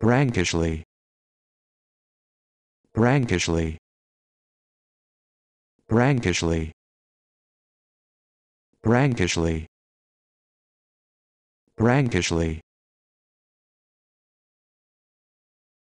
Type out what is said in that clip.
Brankishly. Brankishly. Brankishly. Brankishly. Brankishly.